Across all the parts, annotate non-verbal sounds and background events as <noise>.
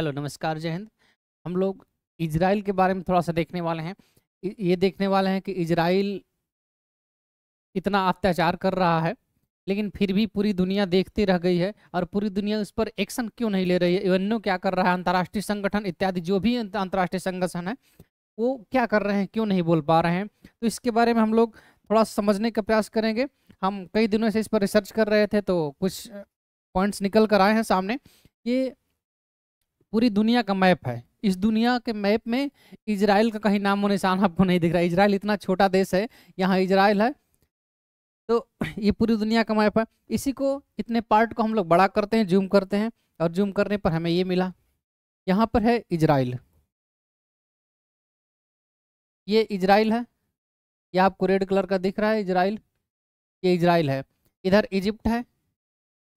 hello नमस्कार जय हिंद हम लोग इजराइल के बारे में थोड़ा सा देखने वाले हैं ये देखने वाले हैं कि इजराइल इतना अत्याचार कर रहा है लेकिन फिर भी पूरी दुनिया देखती रह गई है और पूरी दुनिया उस पर एक्शन क्यों नहीं ले रही है यूएनओ क्या कर रहा है अंतर्राष्ट्रीय संगठन इत्यादि जो भी अंतर्राष्ट्रीय संगठन है वो क्या कर रहे हैं क्यों नहीं बोल पा रहे हैं तो इसके बारे में हम लोग थोड़ा समझने का प्रयास करेंगे हम कई दिनों से इस पर रिसर्च कर रहे थे तो कुछ पॉइंट्स निकल कर आए हैं सामने ये पूरी दुनिया का मैप है इस दुनिया के मैप में इसराइल का कहीं नामो निशान आपको नहीं दिख रहा है इसराइल इतना छोटा देश है यहाँ इसराइल है तो ये पूरी दुनिया का मैप है इसी को इतने पार्ट को हम लोग बड़ा करते हैं जूम करते हैं और जूम करने पर हमें ये मिला यहाँ पर है इजराइल ये इजराइल है यह आपको रेड कलर का दिख रहा है इजराइल ये इजराइल है इधर इजिप्ट है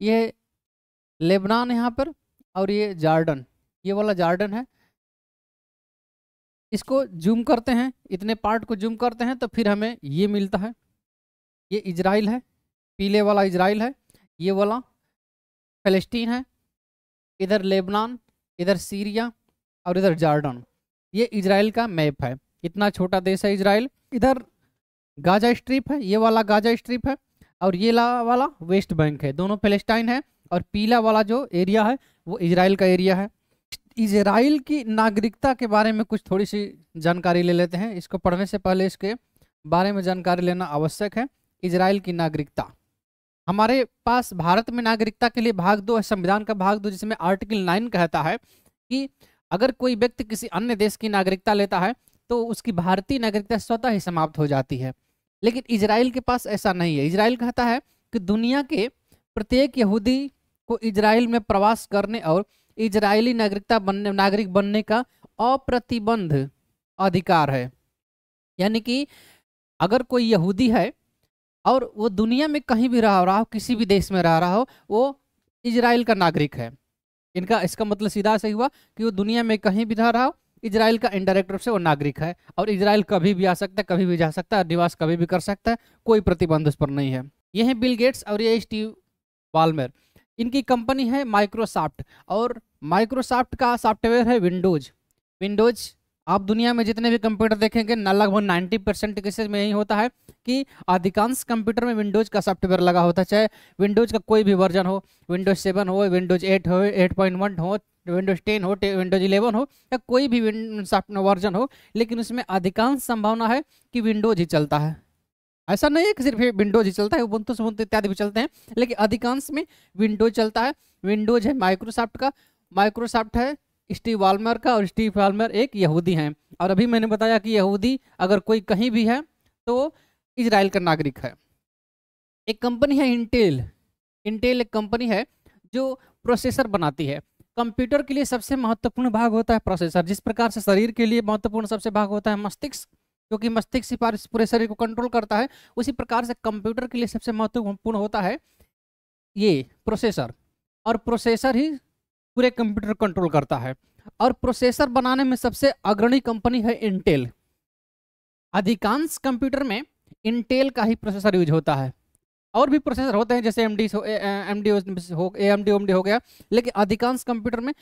ये लेबनान यहाँ पर और ये जार्डन ये वाला जार्डन है इसको जूम करते हैं इतने पार्ट को जूम करते हैं तो फिर हमें ये मिलता है ये इजराइल है पीले वाला इजराइल है ये वाला फलस्तीन है इधर लेबनान इधर सीरिया और इधर जार्डन ये इजराइल का मैप है इतना छोटा देश है इजराइल इधर गाजा स्ट्रिप है ये वाला गाजा स्ट्रिप है और ये ला वाला वेस्ट बैंक है दोनों फेलेस्टाइन है और पीला वाला जो एरिया है वो इजराइल का एरिया है इसराइल की नागरिकता के बारे में कुछ थोड़ी सी जानकारी ले लेते हैं इसको पढ़ने से पहले इसके बारे में जानकारी लेना आवश्यक है इसराइल की नागरिकता हमारे पास भारत में नागरिकता के लिए भाग दो है संविधान का भाग दो जिसमें आर्टिकल नाइन कहता है कि अगर कोई व्यक्ति किसी अन्य देश की नागरिकता लेता है तो उसकी भारतीय नागरिकता स्वतः ही समाप्त हो जाती है लेकिन इसराइल के पास ऐसा नहीं है इसराइल कहता है कि दुनिया के प्रत्येक यहूदी को इसराइल में प्रवास करने और इजरायली नागरिकता बनने नागरिक बनने का अप्रतिबंध अधिकार है यानी कि अगर कोई यहूदी है और वो दुनिया में कहीं भी रह रहा हो किसी भी देश में रह रहा हो वो इजराइल का नागरिक है इनका इसका मतलब सीधा सही हुआ कि वो दुनिया में कहीं भी रह रहा हो इजराइल का इनडायरेक्ट रूप से वो नागरिक है और इजराइल कभी भी आ सकता है कभी भी जा सकता है निवास कभी भी कर सकता है कोई प्रतिबंध उस पर नहीं है ये हैं बिल गेट्स और ये स्टीव वालमेर इनकी कंपनी है माइक्रोसॉफ्ट और माइक्रोसॉफ्ट का सॉफ्टवेयर है विंडोज विंडोज आप दुनिया में जितने भी कंप्यूटर देखेंगे ना लगभग 90 परसेंट केसेज में यही होता है कि अधिकांश कंप्यूटर में विंडोज का सॉफ्टवेयर लगा होता है चाहे विंडोज का कोई भी वर्जन हो विंडोज सेवन हो विंडोज एट हो एट पॉइंट वन हो विंडोज टेन हो विंडोज इलेवन हो या कोई भी वर्जन हो लेकिन उसमें अधिकांश संभावना है कि विंडोज ही चलता है ऐसा नहीं है कि सिर्फ विंडोज ही चलता है उबंतु बुनते इत्यादि भी चलते हैं लेकिन अधिकांश में विंडोज चलता है विंडोज है माइक्रोसॉफ्ट का माइक्रोसॉफ्ट है स्टीव वाल्मर का और स्टीव वाल्मर एक यहूदी हैं और अभी मैंने बताया कि यहूदी अगर कोई कहीं भी है तो इसराइल का नागरिक है एक कंपनी है इंटेल इंटेल एक कंपनी है जो प्रोसेसर बनाती है कंप्यूटर के लिए सबसे महत्वपूर्ण भाग होता है प्रोसेसर जिस प्रकार से शरीर के लिए महत्वपूर्ण सबसे भाग होता है मस्तिष्क क्योंकि मस्तिष्क से पूरे शरीर को कंट्रोल करता है उसी प्रकार से कंप्यूटर के लिए सबसे महत्वपूर्ण होता है ये प्रोसेसर और प्रोसेसर ही पूरे कंप्यूटर कंट्रोल करता है और प्रोसेसर बनाने में सबसे अग्रणी कंपनी है इंटेल अधिकांश कंप्यूटर में इंटेल का ही प्रोसेसर यूज होता है और भी प्रोसेसर होते हैं जैसे एम डी एम डी हो एम डी ओम डी हो गया लेकिन अधिकांश कंप्यूटर में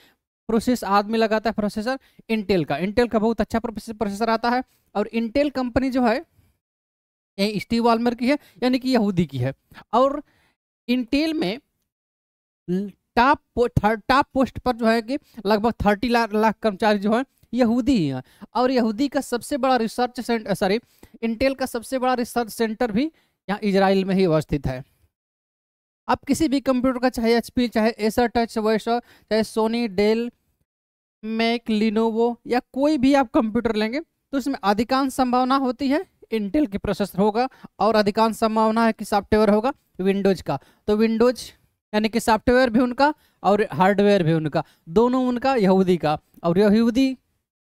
प्रोसेस आदमी लगाता है प्रोसेसर इंटेल का इंटेल का बहुत अच्छा प्रोसेसर आता है और इंटेल कंपनी जो है ये स्टीव वालमर की है यानी कि यहूदी की है और इंटेल में टॉप टॉप पोस्ट पर जो है कि लगभग थर्टी लाख लाख कर्मचारी जो है यहूदी ही हैं और यहूदी का सबसे बड़ा रिसर्च सेंटर सॉरी इंटेल का सबसे बड़ा रिसर्च सेंटर भी यहाँ इजराइल में ही अवस्थित है अब किसी भी कंप्यूटर का चाहे एच चाहे एसर टच वेसर चाहे सोनी डेल मैक लिनोवो या कोई भी आप कंप्यूटर लेंगे तो इसमें अधिकांश संभावना होती है इंटेल के प्रोसेसर होगा और अधिकांश संभावना है कि सॉफ्टवेयर होगा विंडोज का तो विंडोज यानी कि सॉफ्टवेयर भी उनका और हार्डवेयर भी उनका दोनों उनका यहूदी का और यहूदी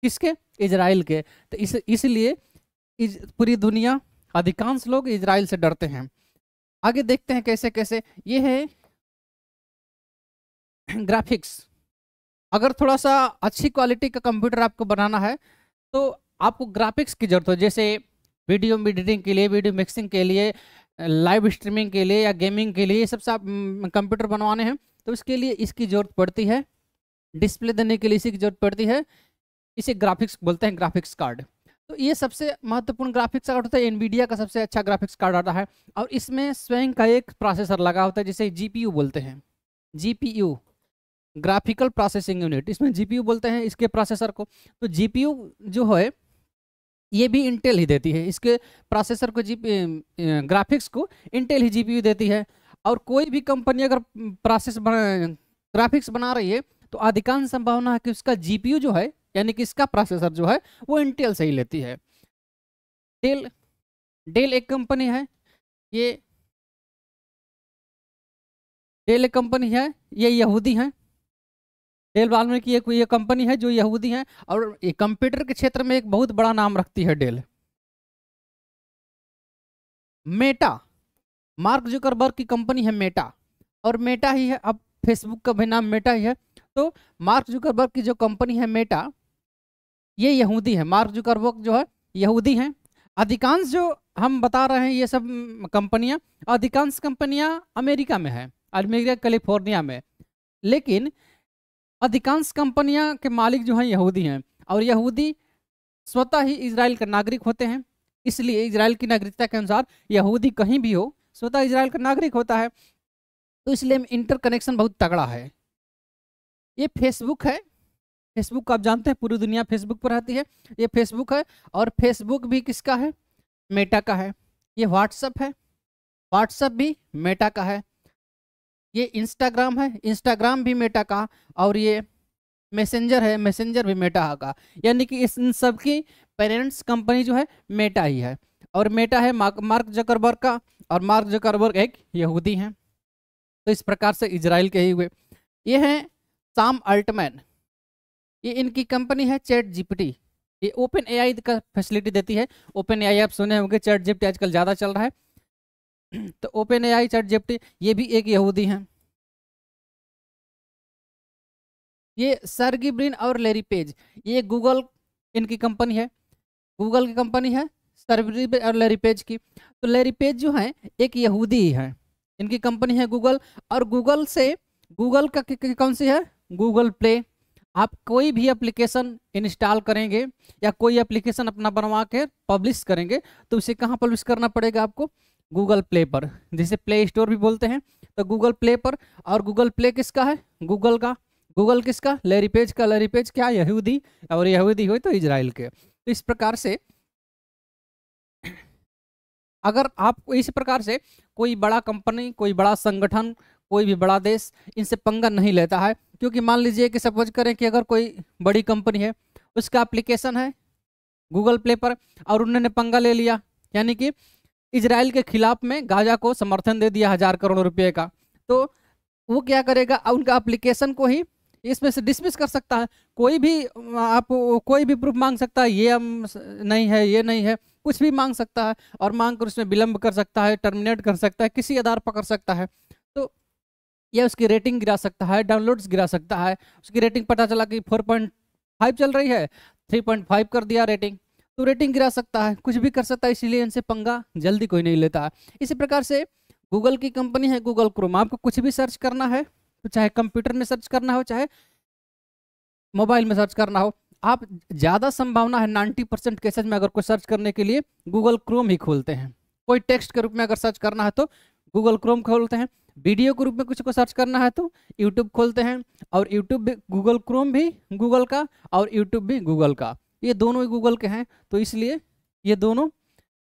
किसके इसराइल के तो इस इसलिए इस पूरी दुनिया अधिकांश लोग इसराइल से डरते हैं आगे देखते हैं कैसे कैसे ये है ग्राफिक्स अगर थोड़ा सा अच्छी क्वालिटी का कंप्यूटर आपको बनाना है तो आपको ग्राफिक्स की जरूरत हो जैसे वीडियो एडिटिंग के लिए वीडियो मिक्सिंग के लिए लाइव स्ट्रीमिंग के लिए या गेमिंग के लिए ये सबसे आप हम्म, कंप्यूटर बनवाने हैं तो इसके लिए इसकी ज़रूरत पड़ती है डिस्प्ले देने के लिए इसी की ज़रूरत पड़ती है इसे ग्राफिक्स बोलते हैं ग्राफिक्स कार्ड तो ये सबसे महत्वपूर्ण ग्राफिक्स कार्ड होता है एनवीडिया का सबसे अच्छा ग्राफिक्स कार्ड आता है और इसमें स्वयं का एक प्रोसेसर लगा होता है जिसे जीपीयू बोलते हैं जीपीयू ग्राफिकल प्रोसेसिंग यूनिट इसमें जीपीयू बोलते हैं इसके प्रोसेसर को तो जीपीयू जो है ये भी इंटेल ही देती है इसके प्रोसेसर को जी ग्राफिक्स को इंटेल ही जीपीयू देती है और कोई भी कंपनी अगर प्रोसेस बना ग्राफिक्स बना रही है तो अधिकांश संभावना है कि उसका जीपीयू जो है यानी कि इसका प्रोसेसर जो है वो इंटेल से ही लेती है डेल डेल एक कंपनी है ये डेल एक कंपनी है ये यहूदी हैं डेल बालम की एक ये कंपनी है जो यहूदी है और ये कंप्यूटर के क्षेत्र में एक बहुत बड़ा नाम रखती है डेल मेटा मार्क जुकरबर्ग की कंपनी है मेटा और मेटा ही है अब फेसबुक का भी नाम मेटा ही है तो मार्क जुकरबर्ग की जो कंपनी है मेटा ये यहूदी है मार्क जुकरबर्ग जो है यहूदी हैं अधिकांश जो हम बता रहे हैं ये सब कंपनियां अधिकांश कंपनियां अमेरिका में है अमेरिका कैलिफोर्निया में लेकिन अधिकांश कंपनियां के मालिक जो हैं यहूदी हैं और यहूदी स्वतः ही इसराइल का नागरिक होते हैं इसलिए इसराइल की नागरिकता के अनुसार यहूदी कहीं भी हो स्वतः इसराइल का नागरिक होता है तो इसलिए इंटर कनेक्शन बहुत तगड़ा है ये फेसबुक है फेसबुक आप जानते हैं पूरी दुनिया फेसबुक पर रहती है ये फेसबुक है और फेसबुक भी किसका है मेटा का है ये व्हाट्सअप है व्हाट्सअप भी मेटा का है ये इंस्टाग्राम है इंस्टाग्राम भी मेटा का और ये मैसेंजर है मैसेंजर भी मेटा का यानी कि इस इन सब की पेरेंट्स कंपनी जो है मेटा ही है और मेटा है मार्क जकरबर्ग का और मार्क जकरबर्ग एक यहूदी हैं तो इस प्रकार से इजराइल के ही हुए ये हैं साम अल्टमैन ये इनकी कंपनी है चैट जीपीटी ये ओपन एआई का फैसिलिटी देती है ओपन एआई आप सुने होंगे चैट जीपीटी आजकल ज़्यादा चल रहा है तो ओपन एआई चैट जिप्टी ये भी एक यहूदी हैं ये सर्गी ब्रिन और लेरी पेज ये गूगल इनकी कंपनी है गूगल की कंपनी है सर्गी और लेरी पेज की तो लेरी पेज जो है एक यहूदी ही है इनकी कंपनी है गूगल और गूगल से गूगल का कौन सी है गूगल प्ले आप कोई भी एप्लीकेशन इंस्टॉल करेंगे या कोई एप्लीकेशन अपना बनवा के पब्लिश करेंगे तो उसे कहाँ पब्लिश करना पड़ेगा आपको गूगल प्ले पर जिसे प्ले स्टोर भी बोलते हैं तो गूगल प्ले पर और गूगल प्ले किसका है गूगल का गूगल किसका लेरी पेज का लेरी पेज क्या यहूदी और यहूदी हो तो इसराइल के तो इस प्रकार से अगर आप इसी प्रकार से कोई बड़ा कंपनी कोई बड़ा संगठन कोई भी बड़ा देश इनसे पंगा नहीं लेता है क्योंकि मान लीजिए कि सपोज करें कि अगर कोई बड़ी कंपनी है उसका एप्लीकेशन है गूगल प्ले पर और उन्होंने पंगा ले लिया यानी कि इसराइल के खिलाफ में गाजा को समर्थन दे दिया हजार करोड़ रुपये का तो वो क्या करेगा उनका अप्लीकेशन को ही इसमें से डिसमिस कर सकता है कोई भी आप कोई भी प्रूफ मांग सकता है ये हम नहीं है ये नहीं है कुछ भी मांग सकता है और मांग कर उसमें विलंब कर सकता है टर्मिनेट कर सकता है किसी आधार पर कर सकता है तो यह उसकी रेटिंग गिरा सकता है डाउनलोड्स गिरा सकता है उसकी रेटिंग पता चला कि फोर पॉइंट फाइव चल रही है थ्री पॉइंट फाइव कर दिया रेटिंग तो रेटिंग गिरा सकता है कुछ भी कर सकता है इसीलिए इनसे पंगा जल्दी कोई नहीं लेता है इसी प्रकार से गूगल की कंपनी है गूगल क्रोम आपको कुछ भी सर्च करना है तो चाहे कंप्यूटर में सर्च करना हो चाहे मोबाइल में सर्च करना हो आप ज़्यादा संभावना है नाइन्टी परसेंट केसेज में अगर कोई सर्च करने के लिए गूगल क्रोम ही खोलते हैं कोई टेक्स्ट के रूप में अगर सर्च करना है तो गूगल क्रोम खोलते हैं वीडियो के रूप में कुछ को सर्च करना है तो यूट्यूब खोलते हैं और यूट्यूब भी गूगल क्रोम भी गूगल का और यूट्यूब भी गूगल का ये दोनों ही गूगल के हैं तो इसलिए ये दोनों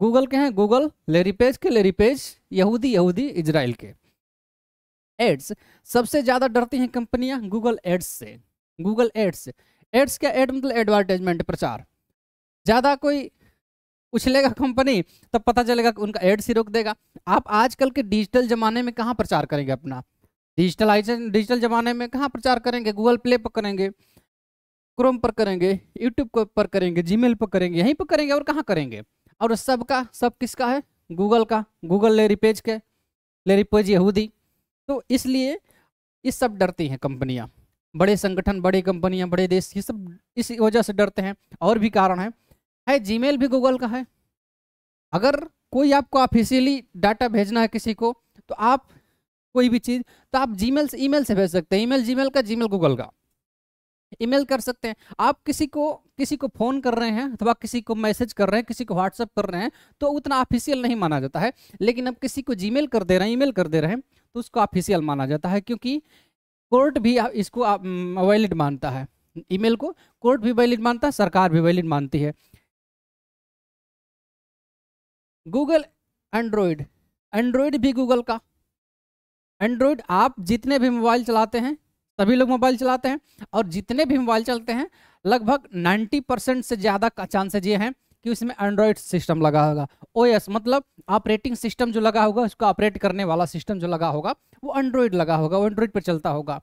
गूगल के हैं गूगल लेरीपेज के लेरीपेज यहूदी यहूदी इजराइल के एड्स सबसे ज़्यादा डरती हैं कंपनियां गूगल एड्स से गूगल एड्स एड्स क्या एड मतलब एडवर्टाइजमेंट प्रचार ज़्यादा कोई उछलेगा कंपनी तब पता चलेगा कि उनका एड्स ही रोक देगा आप आजकल के डिजिटल ज़माने में कहाँ प्रचार करेंगे अपना डिजिटलाइजेशन डिजिटल ज़माने में कहाँ प्रचार करेंगे गूगल प्ले पर करेंगे क्रोम पर करेंगे यूट्यूब पर करेंगे जीमेल पर करेंगे यहीं पर करेंगे और कहाँ करेंगे और सबका सब किसका है गूगल का गूगल लेरी पेज के लेरी पेज यहूदी तो इसलिए इस सब डरती हैं कंपनियाँ बड़े संगठन बड़ी कंपनियां बड़े देश ये सब इस वजह से डरते हैं और भी कारण है है जीमेल भी गूगल का है अगर कोई आपको ऑफिशियली डाटा भेजना है किसी को तो आप कोई भी चीज़ तो आप जीमेल से ईमेल से भेज सकते हैं ईमेल जीमेल का जीमेल गूगल का ईमेल कर सकते हैं आप किसी को किसी को फ़ोन कर रहे हैं अथवा किसी को मैसेज कर रहे हैं किसी को व्हाट्सअप कर रहे हैं तो उतना ऑफिशियल नहीं माना जाता है लेकिन अब किसी को जीमेल कर दे रहे हैं ईमेल कर दे रहे हैं तो उसको ऑफिशियल माना जाता है क्योंकि कोर्ट भी इसको वैलिड मानता है ईमेल को कोर्ट भी वैलिड मानता है सरकार भी वैलिड मानती है गूगल एंड्रॉयड एंड्रॉयड भी गूगल का एंड्रॉयड आप जितने भी मोबाइल चलाते हैं सभी लोग मोबाइल चलाते हैं और जितने भी मोबाइल चलते हैं लगभग 90 परसेंट से ज़्यादा का चांसेज ये हैं कि उसमें एंड्रॉयड सिस्टम लगा होगा ओ मतलब ऑपरेटिंग सिस्टम जो लगा होगा उसको ऑपरेट करने वाला सिस्टम जो लगा होगा वो एंड्रॉयड लगा होगा वो एंड्रॉयड पर चलता होगा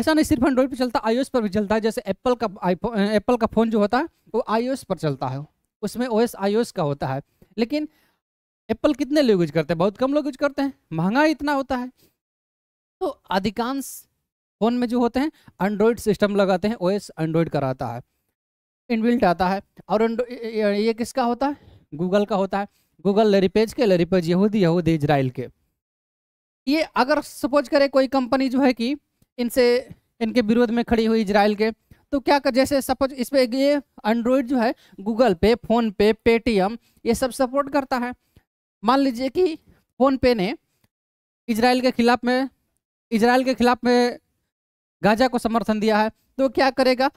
ऐसा नहीं सिर्फ एंड्रॉयड पर चलता आई पर भी चलता है जैसे एप्पल का आईफोन एप्पल का फ़ोन जो होता है वो आई पर चलता है उसमें ओ एस का होता है लेकिन एप्पल कितने लोग यूज करते हैं बहुत कम लोग यूज करते हैं महंगा इतना होता है तो अधिकांश फ़ोन में जो होते हैं एंड्रॉयड सिस्टम लगाते हैं ओएस एंड्रॉयड कराता है इनबिल्ट आता है और ये किसका होता है गूगल का होता है गूगल लरीपेज के लरीपेज यहूदी यहूदी इजराइल के ये अगर सपोज करे कोई कंपनी जो है कि इनसे इनके विरोध में खड़ी हुई इजराइल के तो क्या कर जैसे सपोज इस पर ये एंड्रॉयड जो है गूगल पे फोन पे पेटीएम ये सब सपोर्ट करता है मान लीजिए कि फोन पे ने इसराइल के खिलाफ में इसराइल के खिलाफ में गाजा को समर्थन दिया है तो क्या करेगा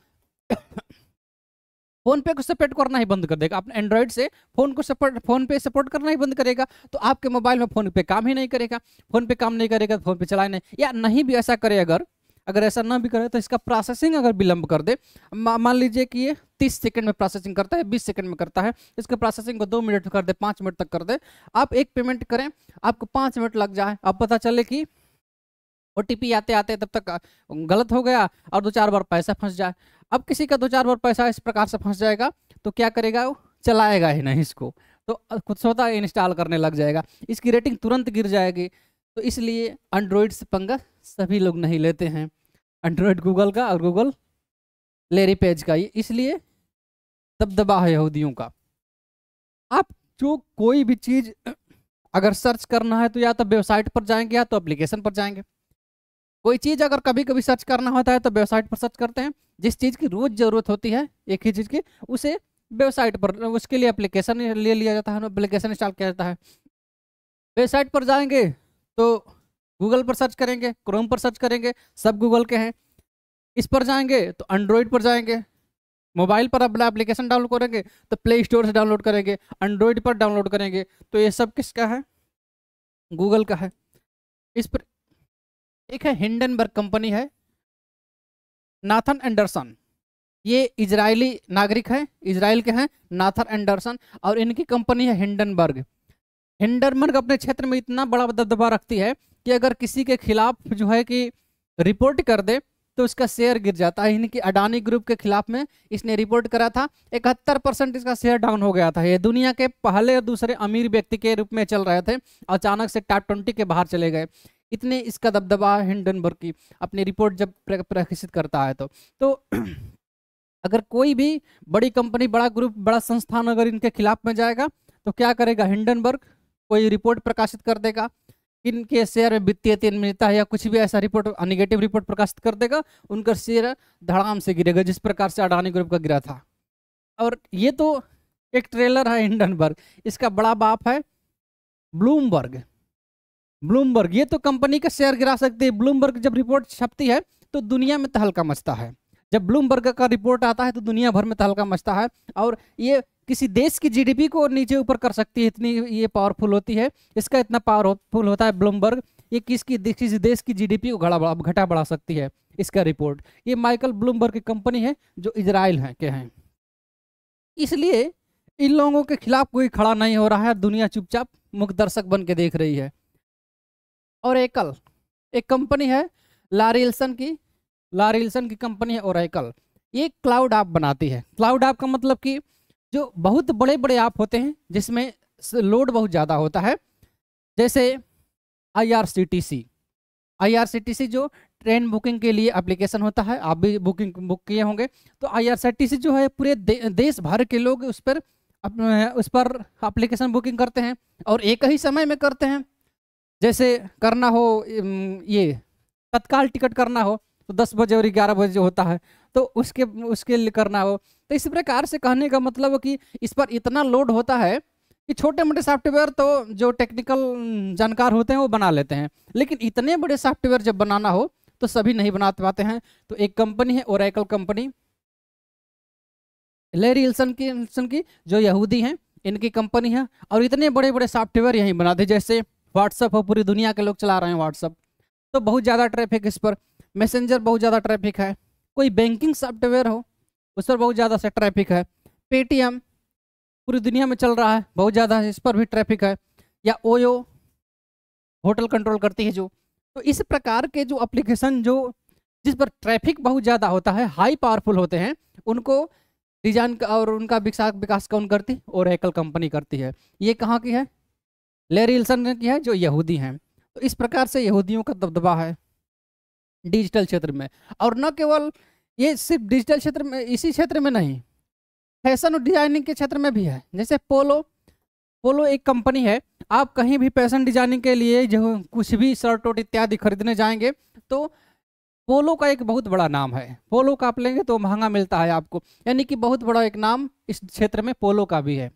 फोन पे को सपोर्ट करना ही बंद कर देगा अपने एंड्रॉइड से फोन को सपोर्ट फोन पे सपोर्ट करना ही बंद करेगा तो आपके मोबाइल में फोन पे काम ही नहीं करेगा फोन पे काम नहीं करेगा तो फोन पे चलाए नहीं या नहीं भी ऐसा करे अगर अगर ऐसा ना भी करे तो इसका प्रोसेसिंग अगर विलंब कर दे मान लीजिए कि ये तीस सेकंड में प्रोसेसिंग करता है बीस सेकंड में करता है इसके प्रोसेसिंग को दो मिनट कर दे पाँच मिनट तक कर दे आप एक पेमेंट करें आपको पाँच मिनट लग जाए आप पता चले कि ओ आते आते तब तक गलत हो गया और दो चार बार पैसा फंस जाए अब किसी का दो चार बार पैसा इस प्रकार से फंस जाएगा तो क्या करेगा वो चलाएगा ही नहीं इसको तो खुद स्वतः इंस्टॉल करने लग जाएगा इसकी रेटिंग तुरंत गिर जाएगी तो इसलिए एंड्रॉयड से पंगा सभी लोग नहीं लेते हैं एंड्रॉयड गूगल का और गूगल लेरी पेज का ये इसलिए दबदबा है यहूदियों का आप जो कोई भी चीज़ अगर सर्च करना है तो या तो वेबसाइट पर जाएंगे या तो एप्लीकेशन पर जाएंगे कोई चीज़ अगर कभी कभी सर्च करना होता है तो वेबसाइट पर सर्च करते हैं जिस चीज़ की रोज़ ज़रूरत होती है एक ही चीज़ की उसे वेबसाइट पर उसके लिए एप्लीकेशन ले लिया जाता है एप्लीकेशन इंस्टॉल किया जाता है वेबसाइट पर जाएंगे तो गूगल पर सर्च करेंगे क्रोम पर सर्च करेंगे सब गूगल के हैं इस पर जाएंगे तो एंड्रॉयड पर जाएंगे मोबाइल पर अपना एप्लीकेशन डाउनलोड करेंगे तो प्ले स्टोर से डाउनलोड करेंगे एंड्रॉयड पर डाउनलोड करेंगे तो ये सब किसका है गूगल का है इस पर एक है हिंडनबर्ग कंपनी है नाथन एंडरसन ये इजरायली नागरिक है इजराइल के हैं नाथन एंडरसन और इनकी कंपनी है हिंडनबर्ग हिंडनबर्ग अपने क्षेत्र में इतना बड़ा दबदबा रखती है कि अगर किसी के खिलाफ जो है कि रिपोर्ट कर दे तो उसका शेयर गिर जाता है इनकी अडानी ग्रुप के खिलाफ में इसने रिपोर्ट करा था इकहत्तर परसेंट इसका शेयर डाउन हो गया था ये दुनिया के पहले और दूसरे अमीर व्यक्ति के रूप में चल रहे थे अचानक से टॉप ट्वेंटी के बाहर चले गए इतने इसका दबदबा हिंडनबर्ग की अपनी रिपोर्ट जब प्रकाशित करता है तो, तो <clears throat> अगर कोई भी बड़ी कंपनी बड़ा ग्रुप बड़ा संस्थान अगर इनके खिलाफ में जाएगा तो क्या करेगा हिंडनबर्ग कोई रिपोर्ट प्रकाशित कर देगा इनके शेयर में वित्तीय मिलता है या कुछ भी ऐसा रिपोर्ट निगेटिव रिपोर्ट प्रकाशित कर देगा उनका शेयर धड़ाम से गिरेगा जिस प्रकार से अडानी ग्रुप का गिरा था और ये तो एक ट्रेलर है हिंडनबर्ग इसका बड़ा बाप है ब्लूमबर्ग ब्लूमबर्ग ये तो कंपनी का शेयर गिरा सकती है ब्लूमबर्ग जब रिपोर्ट छपती है तो दुनिया में तहलका तो मचता है जब ब्लूमबर्ग का रिपोर्ट आता है तो दुनिया भर में तहलका तो मचता है और ये किसी देश की जीडीपी को नीचे ऊपर कर सकती है इतनी ये पावरफुल होती है इसका इतना पावरफुल होता है ब्लूमबर्ग ये किसकी किसी देश की जीडीपी को घटा बढ़ा घटा बढ़ा सकती है इसका रिपोर्ट ये माइकल ब्लूमबर्ग की कंपनी है जो इसराइल है के हैं इसलिए इन लोगों के खिलाफ कोई खड़ा नहीं हो रहा है दुनिया चुपचाप मुख दर्शक बन के देख रही है और एकल एक कंपनी है लारिल्सन की लारिल्सन की कंपनी है ओरेकल ये क्लाउड ऐप बनाती है क्लाउड ऐप का मतलब कि जो बहुत बड़े बड़े ऐप होते हैं जिसमें लोड बहुत ज़्यादा होता है जैसे आईआरसीटीसी आईआरसीटीसी जो ट्रेन बुकिंग के लिए एप्लीकेशन होता है आप भी बुकिंग बुक किए होंगे तो आईआरसीटीसी जो है पूरे दे, देश भर के लोग उस पर उस पर एप्लीकेशन बुकिंग करते हैं और एक ही समय में करते हैं जैसे करना हो ये तत्काल टिकट करना हो तो दस बजे और ग्यारह बजे होता है तो उसके उसके लिए करना हो तो इस प्रकार से कहने का मतलब कि इस पर इतना लोड होता है कि छोटे मोटे सॉफ्टवेयर तो जो टेक्निकल जानकार होते हैं वो बना लेते हैं लेकिन इतने बड़े सॉफ्टवेयर जब बनाना हो तो सभी नहीं बना पाते हैं तो एक कंपनी है ओरैकल कंपनी लेरी इल्सन की इल्सन की जो यहूदी हैं इनकी कंपनी है और इतने बड़े बड़े सॉफ्टवेयर यहीं बनाते जैसे व्हाट्सअप हो पूरी दुनिया के लोग चला रहे हैं व्हाट्सअप तो बहुत ज़्यादा ट्रैफिक इस पर मैसेंजर बहुत ज़्यादा ट्रैफिक है कोई बैंकिंग सॉफ्टवेयर हो उस पर बहुत ज़्यादा से ट्रैफिक है पेटीएम पूरी दुनिया में चल रहा है बहुत ज़्यादा इस पर भी ट्रैफिक है या ओयो होटल कंट्रोल करती है जो तो इस प्रकार के जो अप्लीकेशन जो जिस पर ट्रैफिक बहुत ज़्यादा होता है हाई पावरफुल होते हैं उनको डिजाइन और उनका विकास विकास कौन करती और एकल कंपनी करती है ये कहाँ की है लेरी इल्सन ने किया है जो यहूदी हैं तो इस प्रकार से यहूदियों का दबदबा है डिजिटल क्षेत्र में और न केवल ये सिर्फ डिजिटल क्षेत्र में इसी क्षेत्र में नहीं फैशन और डिजाइनिंग के क्षेत्र में भी है जैसे पोलो पोलो एक कंपनी है आप कहीं भी फैशन डिजाइनिंग के लिए जो कुछ भी शर्ट वोट इत्यादि खरीदने जाएंगे तो पोलो का एक बहुत बड़ा नाम है पोलो का आप लेंगे तो महंगा मिलता है आपको यानी कि बहुत बड़ा एक नाम इस क्षेत्र में पोलो का भी है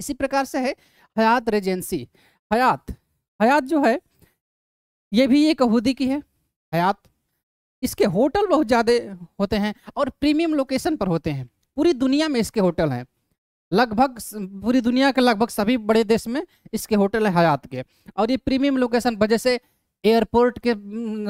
इसी प्रकार से है हयात रेजेंसी हयात हयात जो है ये भी एक अहूदी की है हयात इसके होटल बहुत ज़्यादा होते हैं और प्रीमियम लोकेशन पर होते हैं पूरी दुनिया में इसके होटल हैं लगभग पूरी दुनिया के लगभग सभी बड़े देश में इसके होटल हैं हयात के और ये प्रीमियम लोकेशन वजह जैसे एयरपोर्ट के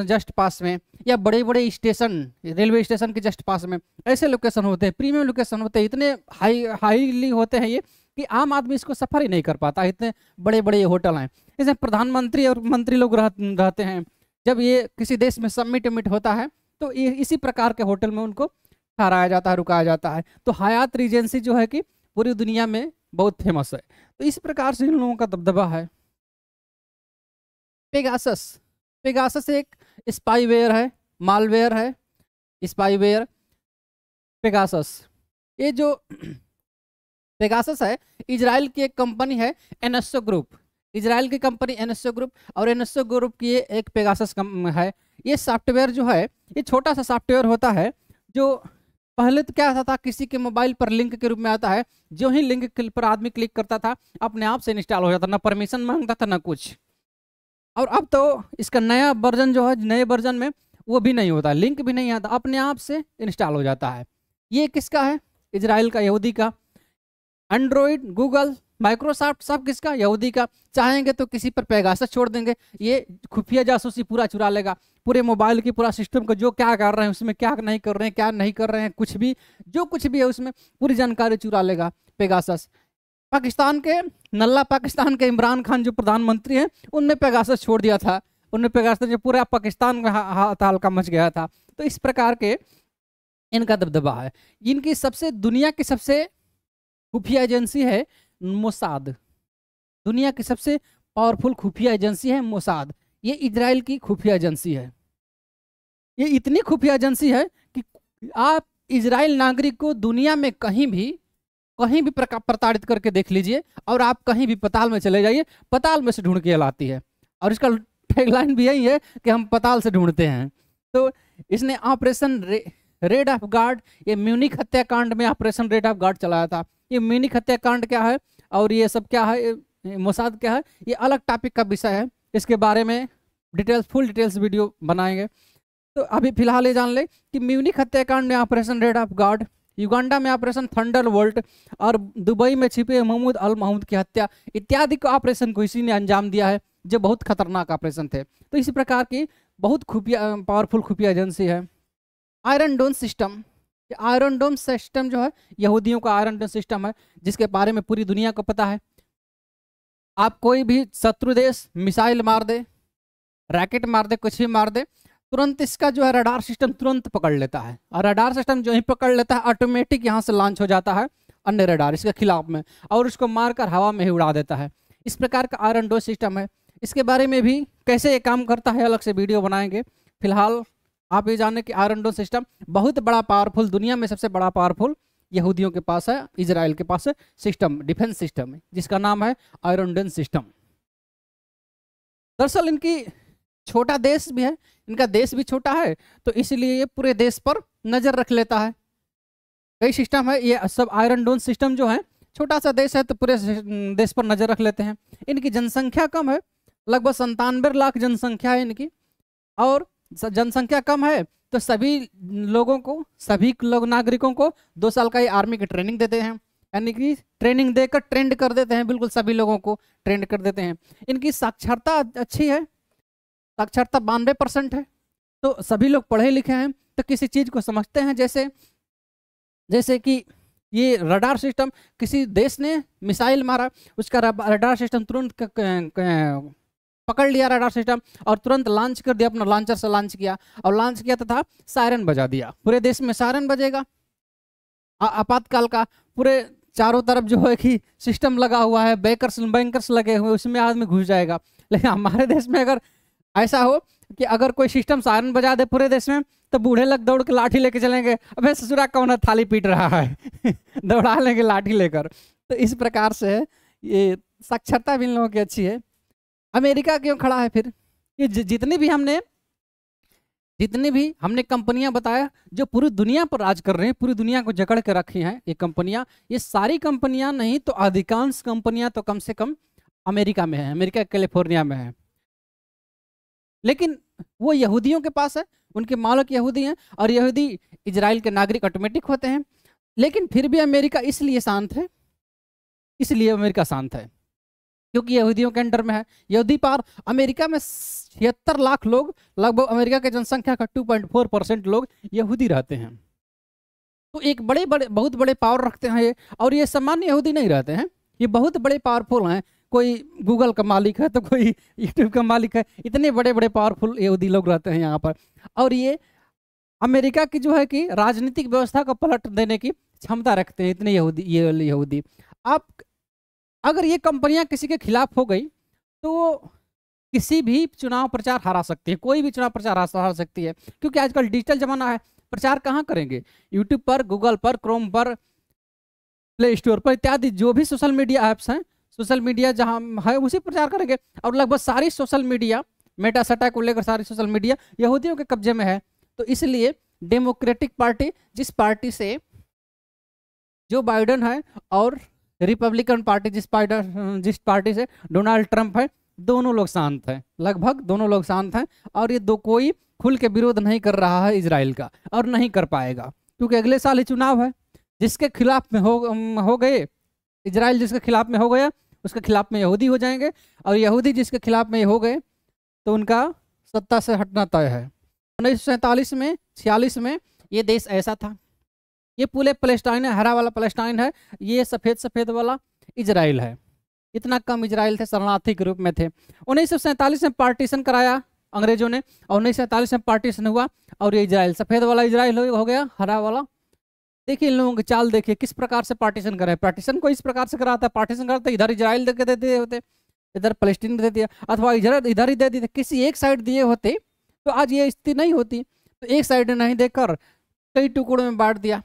जस्ट पास में या बड़े बड़े स्टेशन रेलवे स्टेशन के जस्ट पास में ऐसे लोकेशन होते हैं प्रीमियम लोकेशन होते हैं इतने हाई हाईली होते हैं ये कि आम आदमी इसको सफ़र ही नहीं कर पाता इतने बड़े बड़े होटल हैं इसमें प्रधानमंत्री और मंत्री लोग रह, रहते हैं जब ये किसी देश में सबमिट उमिट होता है तो ये इसी प्रकार के होटल में उनको ठहराया जाता है रुकाया जाता है तो हयात रीजेंसी जो है कि पूरी दुनिया में बहुत फेमस है तो इस प्रकार से इन लोगों का दबदबा है पेगासस पेगासस एक स्पाईवेयर है मालवेयर है स्पाईवेयर पेगासस ये जो पेगासस है इसराइल की एक कंपनी है एनएसओ ग्रुप इसराइल की कंपनी एनएसओ ग्रुप और एनएसओ ग्रुप की एक पेगासस है ये सॉफ्टवेयर जो है ये छोटा सा सॉफ्टवेयर होता है जो पहले तो क्या आता था किसी के मोबाइल पर लिंक के रूप में आता है जो ही लिंक पर आदमी क्लिक करता था अपने आप से इंस्टॉल हो जाता ना परमिशन मांगता था ना कुछ और अब तो इसका नया वर्जन जो है नए वर्जन में वो भी नहीं होता लिंक भी नहीं आता अपने आप से इंस्टॉल हो जाता है ये किसका है इसराइल का यहूदी का एंड्रॉइड गूगल माइक्रोसॉफ्ट सब किसका यहूदी का चाहेंगे तो किसी पर पैगास छोड़ देंगे ये खुफिया जासूसी पूरा चुरा लेगा पूरे मोबाइल की पूरा सिस्टम को जो क्या कर रहे हैं उसमें क्या नहीं कर रहे हैं क्या नहीं कर रहे हैं कुछ भी जो कुछ भी है उसमें पूरी जानकारी चुरा लेगा पेगासस पाकिस्तान के नल्ला पाकिस्तान के इमरान खान जो प्रधानमंत्री हैं उनने पेगासस छोड़ दिया था उनने पेगासस जो पूरा पाकिस्तान में हाथ का मच गया था तो इस प्रकार के इनका दबदबा है इनकी सबसे दुनिया की सबसे खुफिया एजेंसी है मोसाद दुनिया की सबसे पावरफुल खुफिया एजेंसी है मोसाद ये इसराइल की खुफिया एजेंसी है ये इतनी खुफिया एजेंसी है कि आप इसराइल नागरिक को दुनिया में कहीं भी कहीं भी प्रताड़ित करके देख लीजिए और आप कहीं भी पताल में चले जाइए पताल में से ढूंढ के लाती है और इसका टैगलाइन भी यही है कि हम पताल से ढूंढते हैं तो इसने ऑपरेशन रे रेड ऑफ गार्ड ये म्यूनिक हत्याकांड में ऑपरेशन रेड ऑफ गार्ड चलाया था ये म्यूनिक हत्याकांड क्या है और ये सब क्या है मोसाद क्या है ये अलग टॉपिक का विषय है इसके बारे में डिटेल्स फुल डिटेल्स वीडियो बनाएंगे तो अभी फिलहाल ये जान ले कि म्यूनिक हत्याकांड में operation wrath of God Uganda में ऑपरेशन थंडर वर्ल्ड और दुबई में छिपे महमूद अल महमूद की हत्या इत्यादि को ऑपरेशन को इसी ने अंजाम दिया है जो बहुत खतरनाक ऑपरेशन थे तो इसी प्रकार की बहुत खुफिया पावरफुल खुफिया एजेंसी है Iron Dome system Iron Dome system जो है यहूदियों का आयरन डोम सिस्टम है जिसके बारे में पूरी दुनिया को पता है आप कोई भी शत्रु देश मिसाइल मार दे रैकेट मार दे कुछ भी मार दे तुरंत इसका जो है रडार सिस्टम तुरंत पकड़ लेता है और रडार सिस्टम जो ही पकड़ लेता है ऑटोमेटिक यहाँ से लॉन्च हो जाता है अन्य रडार इसके खिलाफ में और उसको मारकर हवा में ही उड़ा देता है इस प्रकार का आयरन डो सिस्टम है इसके बारे में भी कैसे ये काम करता है अलग से वीडियो बनाएंगे फिलहाल आप ये जाने कि डोम सिस्टम बहुत बड़ा पावरफुल दुनिया में सबसे बड़ा पावरफुल यहूदियों के पास है इसराइल के पास है सिस्टम डिफेंस सिस्टम है जिसका नाम है आयरनडन सिस्टम दरअसल इनकी छोटा देश भी है इनका देश भी छोटा है तो इसलिए ये पूरे देश पर नज़र रख लेता है कई सिस्टम है ये सब आयरन डोन सिस्टम जो है छोटा सा देश है तो पूरे देश पर नज़र रख लेते हैं इनकी जनसंख्या कम है लगभग संतानवे लाख जनसंख्या है इनकी और जनसंख्या कम है तो सभी लोगों को सभी लोग नागरिकों को दो साल का ही आर्मी की ट्रेनिंग देते हैं यानी कि ट्रेनिंग देकर ट्रेंड कर देते हैं बिल्कुल सभी लोगों को ट्रेंड कर देते हैं इनकी साक्षरता अच्छी है साक्षरता बानवे परसेंट है तो सभी लोग पढ़े लिखे हैं तो किसी चीज़ को समझते हैं जैसे जैसे कि ये रडार सिस्टम किसी देश ने मिसाइल मारा उसका रडार सिस्टम तुरंत पकड़ लिया रडार सिस्टम और तुरंत लॉन्च कर दिया अपना लॉन्चर से लॉन्च किया और लॉन्च किया तथा सायरन बजा दिया पूरे देश में सायरन बजेगा आपातकाल का पूरे चारों तरफ जो है कि सिस्टम लगा हुआ है बैकर्स बैंकर्स लगे हुए उसमें आदमी घुस जाएगा लेकिन हमारे देश में अगर ऐसा हो कि अगर कोई सिस्टम सायरन बजा दे पूरे देश में तो बूढ़े लग दौड़ के लाठी लेके चलेंगे अबे ससुरा कौन है थाली पीट रहा है <laughs> दौड़ा लेंगे लाठी लेकर तो इस प्रकार से ये साक्षरता भी इन लोगों की अच्छी है अमेरिका क्यों खड़ा है फिर ये जितनी भी हमने जितनी भी हमने कंपनियां बताया जो पूरी दुनिया पर राज कर रहे हैं पूरी दुनिया को जकड़ के रखी हैं ये कंपनियां ये सारी कंपनियां नहीं तो अधिकांश कंपनियां तो कम से कम अमेरिका में है अमेरिका कैलिफोर्निया में है लेकिन वो यहूदियों के पास है उनके मालक यहूदी हैं और यहूदी इसराइल के नागरिक ऑटोमेटिक होते हैं लेकिन फिर भी अमेरिका इसलिए शांत है इसलिए अमेरिका शांत है क्योंकि यहूदियों के अंडर में है यहूदी पार अमेरिका में छिहत्तर लाख लोग लगभग अमेरिका के जनसंख्या का 2.4 परसेंट लोग यहूदी रहते हैं तो एक बड़े बड़े बहुत बड़े पावर रखते हैं ये और ये सामान्य यहूदी नहीं रहते हैं ये बहुत बड़े पावरफुल हैं कोई गूगल का मालिक है तो कोई यूट्यूब का मालिक है इतने बड़े बड़े पावरफुल यहूदी लोग रहते हैं यहाँ पर और ये अमेरिका की जो है कि राजनीतिक व्यवस्था को पलट देने की क्षमता रखते हैं इतने यहूदी ये यहूदी आप अगर ये कंपनियां किसी के खिलाफ हो गई तो किसी भी चुनाव प्रचार हरा सकती है कोई भी चुनाव प्रचार हरा सकती है क्योंकि आजकल डिजिटल जमाना है प्रचार कहाँ करेंगे यूट्यूब पर गूगल पर क्रोम पर प्ले स्टोर पर इत्यादि जो भी सोशल मीडिया ऐप्स हैं सोशल मीडिया जहाँ है उसी प्रचार करेंगे और लगभग सारी सोशल मीडिया मेटा सटा को लेकर सारी सोशल मीडिया यहूदियों के कब्जे में है तो इसलिए डेमोक्रेटिक पार्टी जिस पार्टी से जो बाइडन है और रिपब्लिकन पार्टी जिस पार्टी जिस पार्टी से डोनाल्ड ट्रंप है दोनों लोग शांत हैं लगभग दोनों लोग शांत हैं और ये दो कोई खुल के विरोध नहीं कर रहा है इसराइल का और नहीं कर पाएगा क्योंकि अगले साल ही चुनाव है जिसके खिलाफ में हो हो गए इसराइल जिसके खिलाफ में हो गया उसके खिलाफ में यहूदी हो जाएंगे और यहूदी जिसके खिलाफ में हो गए तो उनका सत्ता से हटना तय है उन्नीस में छियालीस में ये देश ऐसा था ये पूरे पलेस्टाइन है हरा वाला पलेस्टाइन है ये सफ़ेद सफ़ेद वाला इजराइल है इतना कम इजराइल थे शरणार्थी के रूप में थे उन्नीस में पार्टीशन कराया अंग्रेजों ने और उन्नीस में पार्टीशन हुआ और ये इजराइल सफ़ेद वाला इजराइल हो गया हरा वाला देखिए इन लोगों की चाल देखिए किस प्रकार से पार्टीशन कराए पार्टीशन को इस प्रकार से कराता है पार्टीशन करते इधर इजराइल दे दिए होते इधर पलस्टीन दे दिया अथवा इधर इधर ही दे दिए किसी एक साइड दिए होते तो आज ये स्थिति नहीं होती तो एक साइड नहीं देकर कई टुकड़ों में बांट दिया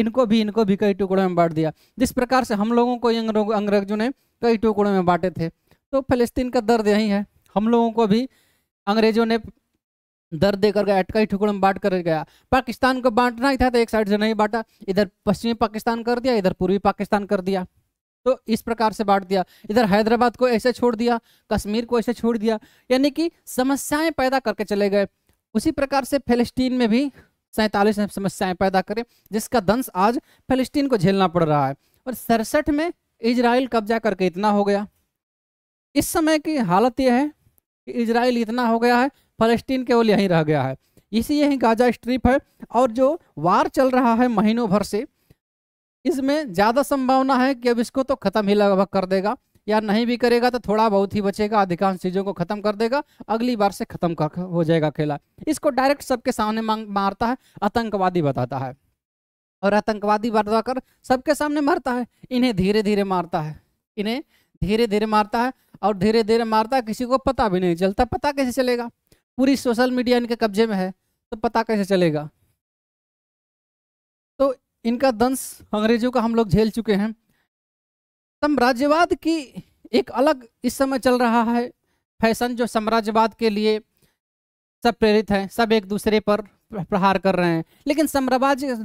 इनको भी इनको भी कई टुकड़ों में बांट दिया जिस प्रकार से हम लोगों को अंग्रेजों ने कई टुकड़ों में बांटे थे तो फलस्तीन का दर्द यही है हम लोगों को भी अंग्रेजों ने दर्द देकर गया कई टुकड़ों में बांट कर गया पाकिस्तान को बांटना ही था तो एक साइड से नहीं बांटा इधर पश्चिमी पाकिस्तान कर दिया इधर पूर्वी पाकिस्तान कर दिया तो इस प्रकार से बांट दिया इधर हैदराबाद को ऐसे छोड़ दिया कश्मीर को ऐसे छोड़ दिया यानी कि समस्याएं पैदा करके चले गए उसी प्रकार से फिलस्तीन में भी सैंतालीस समस्याएं पैदा करें जिसका दंश आज फलस्तीन को झेलना पड़ रहा है और सड़सठ में इजराइल कब्जा करके इतना हो गया इस समय की हालत यह है कि इजराइल इतना हो गया है फलस्तीन केवल यहीं रह गया है इसी यही गाजा स्ट्रिप है और जो वार चल रहा है महीनों भर से इसमें ज़्यादा संभावना है कि अब इसको तो ख़त्म ही लगभग कर देगा या नहीं भी करेगा तो थोड़ा बहुत ही बचेगा अधिकांश चीज़ों को खत्म कर देगा अगली बार से खत्म कर हो जाएगा खेला इसको डायरेक्ट सबके सामने मारता है आतंकवादी बताता है और आतंकवादी बताकर सबके सामने मरता है इन्हें धीरे धीरे मारता है इन्हें धीरे धीरे मारता है और धीरे धीरे मारता है किसी को पता भी नहीं चलता पता कैसे चलेगा पूरी सोशल मीडिया इनके कब्जे में है तो पता कैसे चलेगा तो इनका दंश अंग्रेजों का हम लोग झेल चुके हैं साम्राज्यवाद की एक अलग इस समय चल रहा है फैशन जो साम्राज्यवाद के लिए सब प्रेरित हैं सब एक दूसरे पर प्रहार कर रहे हैं लेकिन साम्राज्य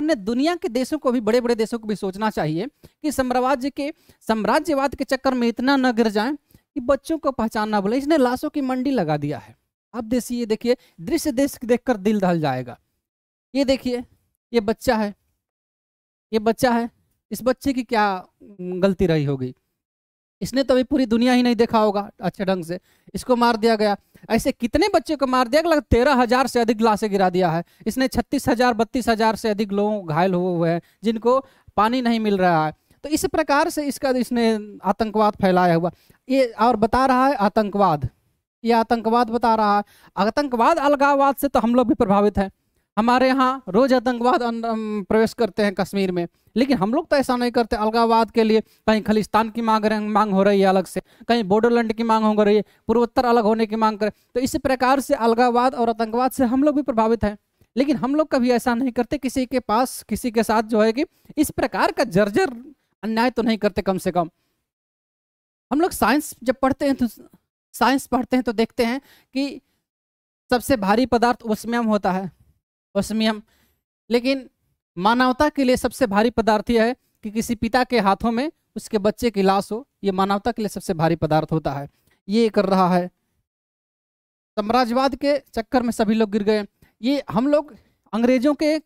अन्य दुनिया के देशों को भी बड़े बड़े देशों को भी सोचना चाहिए कि साम्राज्य के साम्राज्यवाद के चक्कर में इतना न गिर जाए कि बच्चों को पहचानना बोले इसने लाशों की मंडी लगा दिया है अब देखिए देखिए दृश्य देश देखकर दिल दहल जाएगा ये देखिए ये बच्चा है ये बच्चा है इस बच्चे की क्या गलती रही होगी इसने तो अभी पूरी दुनिया ही नहीं देखा होगा अच्छे ढंग से इसको मार दिया गया ऐसे कितने बच्चे को मार दिया गया तेरह हजार से अधिक लाशें गिरा दिया है इसने छत्तीस हजार बत्तीस हजार से अधिक लोग घायल हुए हुए हैं जिनको पानी नहीं मिल रहा है तो इस प्रकार से इसका इसने आतंकवाद फैलाया हुआ ये और बता रहा है आतंकवाद ये आतंकवाद बता रहा है आतंकवाद अलगाववाद से तो हम लोग भी प्रभावित हैं हमारे यहाँ रोज आतंकवाद प्रवेश करते हैं कश्मीर में लेकिन हम लोग तो ऐसा नहीं करते अलगावाद के लिए कहीं खलिस्तान की मांग मांग हो रही है अलग से कहीं बोडोलैंड की मांग हो रही है पूर्वोत्तर अलग होने की मांग कर तो इसी प्रकार से अलगावाद और आतंकवाद से हम लोग भी प्रभावित हैं लेकिन हम लोग कभी ऐसा नहीं करते किसी के पास किसी के साथ जो है कि इस प्रकार का जर्जर अन्याय तो नहीं करते कम से कम हम लोग साइंस जब पढ़ते हैं तो साइंस पढ़ते हैं तो देखते हैं कि सबसे भारी पदार्थ उसमें होता है असमियम लेकिन मानवता के लिए सबसे भारी पदार्थ यह है कि किसी पिता के हाथों में उसके बच्चे की लाश हो ये मानवता के लिए सबसे भारी पदार्थ होता है ये कर रहा है साम्राज्यवाद के चक्कर में सभी लोग गिर गए ये हम लोग अंग्रेजों के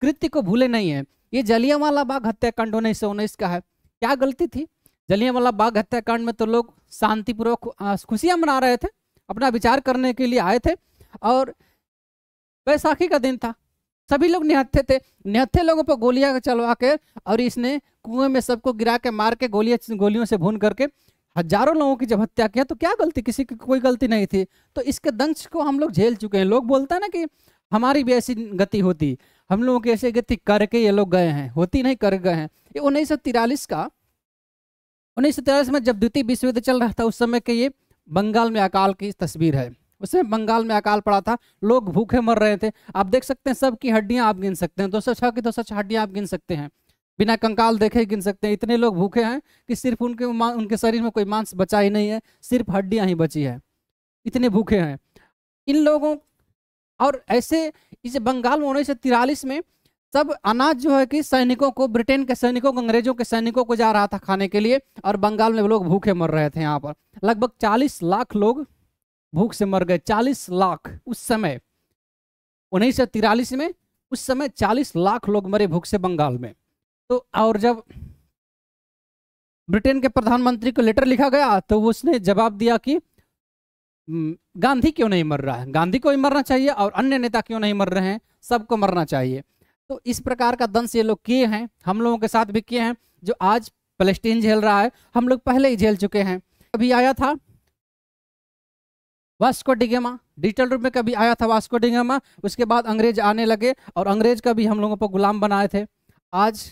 कृत्य को भूले नहीं हैं ये जलियावाला बाग हत्याकांड उन्नीस सौ उन्नीस का है क्या गलती थी जलियावाला बाग हत्याकांड में तो लोग शांतिपूर्वक खुशियाँ मना रहे थे अपना विचार करने के लिए आए थे और बैसाखी का दिन था सभी लोग निहत्थे थे निहत्थे लोगों पर गोलियां चलवा के और इसने कुएं में सबको गिरा के मार के गोलियां गोलियों से भून करके हजारों लोगों की जब हत्या किया तो क्या गलती किसी की कोई गलती नहीं थी तो इसके दंश को हम लोग झेल चुके हैं लोग बोलते हैं ना कि हमारी भी ऐसी गति होती हम लोगों की ऐसी गति करके ये लोग गए हैं होती नहीं कर गए हैं ये उन्नीस सौ तिरालीस का उन्नीस सौ तिरालीस में जब द्वितीय विश्वयुद्ध चल रहा था उस समय के ये बंगाल में अकाल की तस्वीर है उसमें बंगाल में अकाल पड़ा था लोग भूखे मर रहे थे आप देख सकते हैं सबकी हड्डियां आप गिन सकते हैं दो तो सौ छः की दो तो सौ छः हड्डियाँ आप गिन सकते हैं बिना कंकाल देखे गिन सकते हैं इतने लोग भूखे हैं कि सिर्फ उनके उनके शरीर में कोई मांस बचा ही नहीं है सिर्फ हड्डियाँ ही बची है इतने भूखे हैं इन लोगों और ऐसे इसे बंगाल में उन्नीस सौ तिरालीस में सब अनाज जो है कि सैनिकों को ब्रिटेन के सैनिकों को अंग्रेजों के सैनिकों को जा रहा था खाने के लिए और बंगाल में लोग भूखे मर रहे थे यहाँ पर लगभग चालीस लाख लोग भूख से मर गए चालीस लाख उस समय उन्नीस सौ तिरालीस में उस समय चालीस लाख लोग मरे भूख से बंगाल में तो और जब ब्रिटेन के प्रधानमंत्री को लेटर लिखा गया तो उसने जवाब दिया कि हम्म, गांधी क्यों नहीं मर रहा है गांधी को ही मरना चाहिए और अन्य नेता क्यों नहीं मर रहे हैं सबको मरना चाहिए तो इस प्रकार का दंश ये लोग किए हैं हम लोगों के साथ भी किए हैं जो आज फलस्टीन झेल रहा है हम लोग पहले ही झेल चुके हैं अभी आया था वास्को डिगेमा डिजिटल रूप में कभी आया था वास्को डिगेमा उसके बाद अंग्रेज आने लगे और अंग्रेज का भी हम लोगों पर गुलाम बनाए थे आज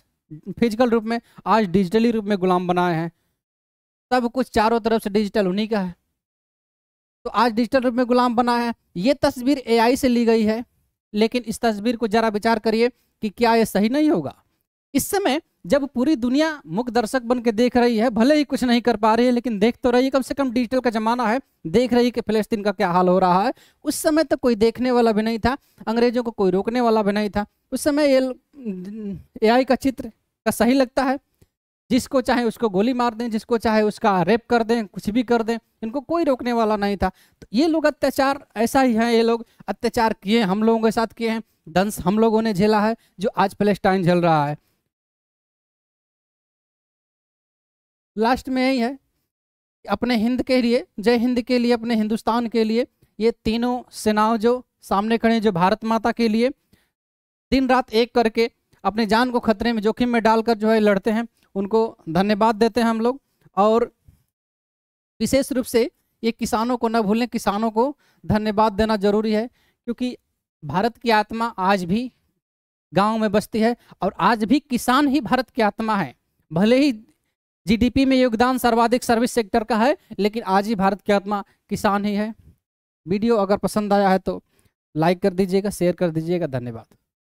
फिजिकल रूप में आज डिजिटली रूप में गुलाम बनाए हैं सब कुछ चारों तरफ से डिजिटल उन्हीं का है तो आज डिजिटल रूप में गुलाम बना है ये तस्वीर एआई से ली गई है लेकिन इस तस्वीर को जरा विचार करिए कि क्या ये सही नहीं होगा इस समय जब पूरी दुनिया मुख दर्शक बन के देख रही है भले ही कुछ नहीं कर पा रही है लेकिन देख तो रही है कम से कम डिजिटल का जमाना है देख रही है कि फिलिस्तीन का क्या हाल हो रहा है उस समय तो कोई देखने वाला भी नहीं था अंग्रेजों को कोई रोकने वाला भी नहीं था उस समय ए आई का चित्र का सही लगता है जिसको चाहे उसको गोली मार दें जिसको चाहे उसका रेप कर दें कुछ भी कर दें इनको कोई रोकने वाला नहीं था तो ये लोग अत्याचार ऐसा ही है ये लोग अत्याचार किए हम लोगों के साथ किए हैं दंश हम लोगों ने झेला है जो आज फलेस्टाइन झेल रहा है लास्ट में यही है अपने हिंद के लिए जय हिंद के लिए अपने हिंदुस्तान के लिए ये तीनों सेनाओं जो सामने खड़े जो भारत माता के लिए दिन रात एक करके अपनी जान को खतरे में जोखिम में डालकर जो है लड़ते हैं उनको धन्यवाद देते हैं हम लोग और विशेष रूप से ये किसानों को न भूलें किसानों को धन्यवाद देना जरूरी है क्योंकि भारत की आत्मा आज भी गांव में बसती है और आज भी किसान ही भारत की आत्मा है भले ही जीडीपी में योगदान सर्वाधिक सर्विस सेक्टर का है लेकिन आज ही भारत की आत्मा किसान ही है वीडियो अगर पसंद आया है तो लाइक कर दीजिएगा शेयर कर दीजिएगा धन्यवाद